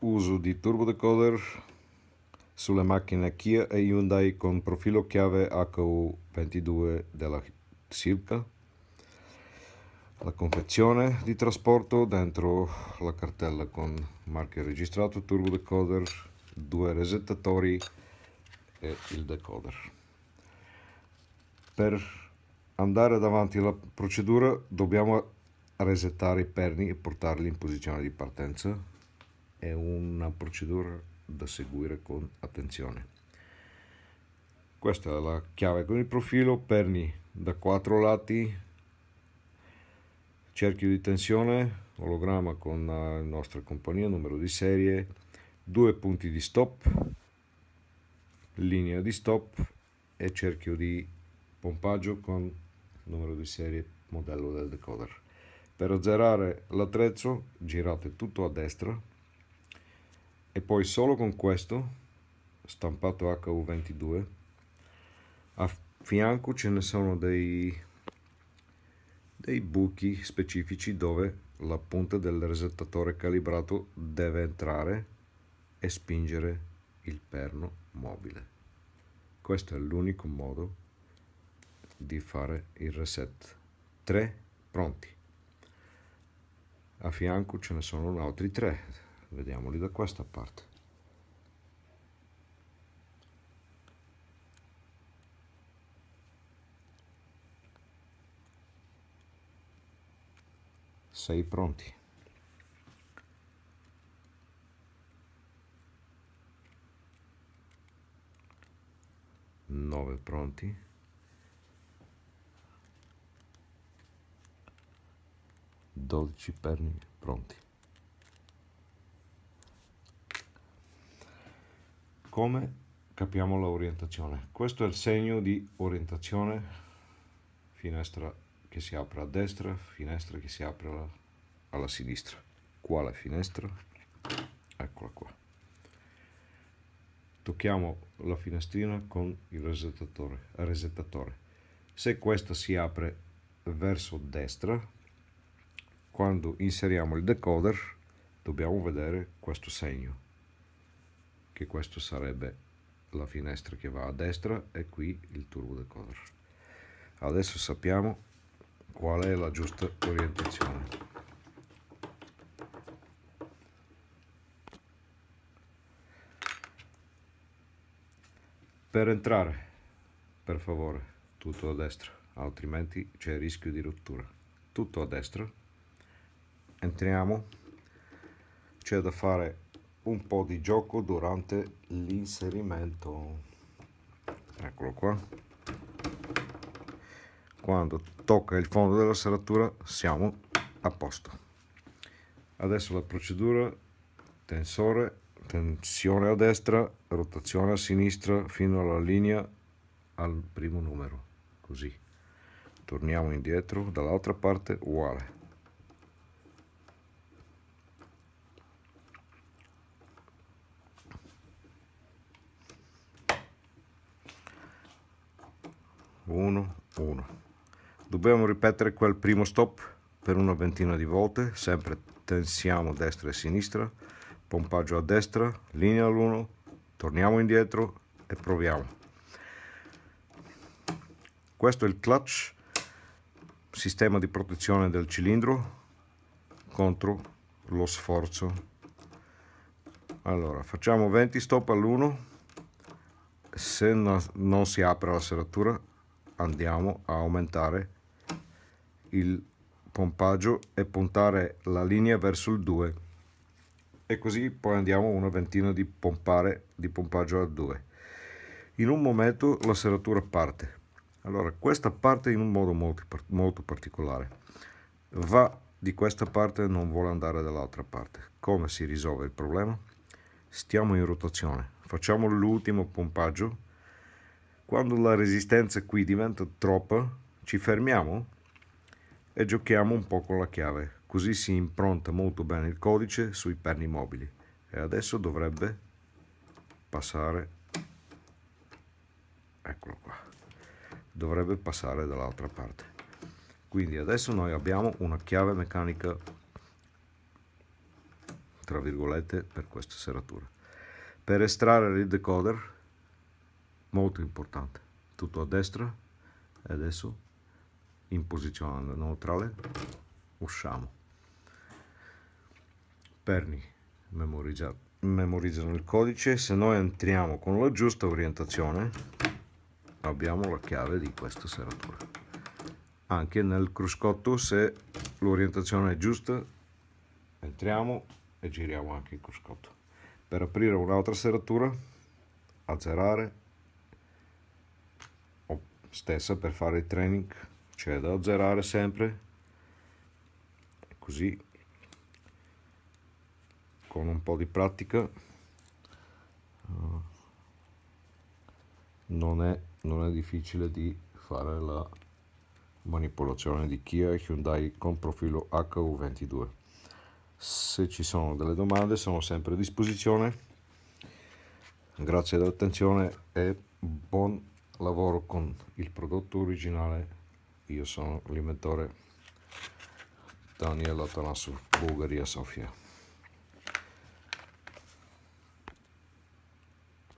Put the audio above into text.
uso di turbo decoder sulle macchine Kia e Hyundai con profilo chiave HU22 della Silca la confezione di trasporto dentro la cartella con marchio registrato turbo decoder, due resettatori e il decoder per andare davanti alla procedura dobbiamo resettare i perni e portarli in posizione di partenza è una procedura da seguire con attenzione. Questa è la chiave con il profilo, perni da quattro lati, cerchio di tensione, ologramma con eh, la nostra compagnia, numero di serie, due punti di stop, linea di stop e cerchio di pompaggio con numero di serie modello del decoder. Per azzerare l'attrezzo girate tutto a destra e poi solo con questo stampato HU22 a fianco ce ne sono dei, dei buchi specifici dove la punta del resettatore calibrato deve entrare e spingere il perno mobile questo è l'unico modo di fare il reset 3 pronti a fianco ce ne sono altri 3 vediamoli da questa parte sei pronti nove pronti dodici perni pronti. come capiamo l'orientazione. Questo è il segno di orientazione, finestra che si apre a destra, finestra che si apre alla, alla sinistra. quale finestra, eccola qua. Tocchiamo la finestrina con il resettatore. resettatore. Se questa si apre verso destra, quando inseriamo il decoder dobbiamo vedere questo segno che questo sarebbe la finestra che va a destra e qui il turbo decoder adesso sappiamo qual è la giusta orientazione per entrare per favore tutto a destra altrimenti c'è rischio di rottura tutto a destra entriamo c'è da fare un po' di gioco durante l'inserimento eccolo qua quando tocca il fondo della serratura siamo a posto adesso la procedura tensore tensione a destra rotazione a sinistra fino alla linea al primo numero così torniamo indietro dall'altra parte uguale 1 1 dobbiamo ripetere quel primo stop per una ventina di volte sempre tensiamo destra e sinistra pompaggio a destra linea all'1 torniamo indietro e proviamo questo è il clutch sistema di protezione del cilindro contro lo sforzo allora facciamo 20 stop all'1 se no, non si apre la serratura andiamo a aumentare il pompaggio e puntare la linea verso il 2 e così poi andiamo una ventina di pompare di pompaggio a 2 in un momento la serratura parte allora questa parte in un modo molto, molto particolare va di questa parte non vuole andare dall'altra parte come si risolve il problema stiamo in rotazione facciamo l'ultimo pompaggio quando la resistenza qui diventa troppa, ci fermiamo e giochiamo un po' con la chiave. Così si impronta molto bene il codice sui perni mobili. E adesso dovrebbe passare... Eccolo qua. Dovrebbe passare dall'altra parte. Quindi adesso noi abbiamo una chiave meccanica, tra virgolette, per questa serratura. Per estrarre il decoder molto importante tutto a destra e adesso in posizione neutrale usciamo perni memorizza, memorizzano il codice se noi entriamo con la giusta orientazione abbiamo la chiave di questa serratura anche nel cruscotto se l'orientazione è giusta entriamo e giriamo anche il cruscotto per aprire un'altra serratura azzerare stessa per fare il training cioè da zerare sempre così con un po' di pratica eh, non è, non è difficile di fare la manipolazione di Kia e Hyundai con profilo HU22 se ci sono delle domande sono sempre a disposizione grazie dell'attenzione e buon lavoro con il prodotto originale, io sono l'inventore Daniela Tanasov, Bulgaria, Sofia.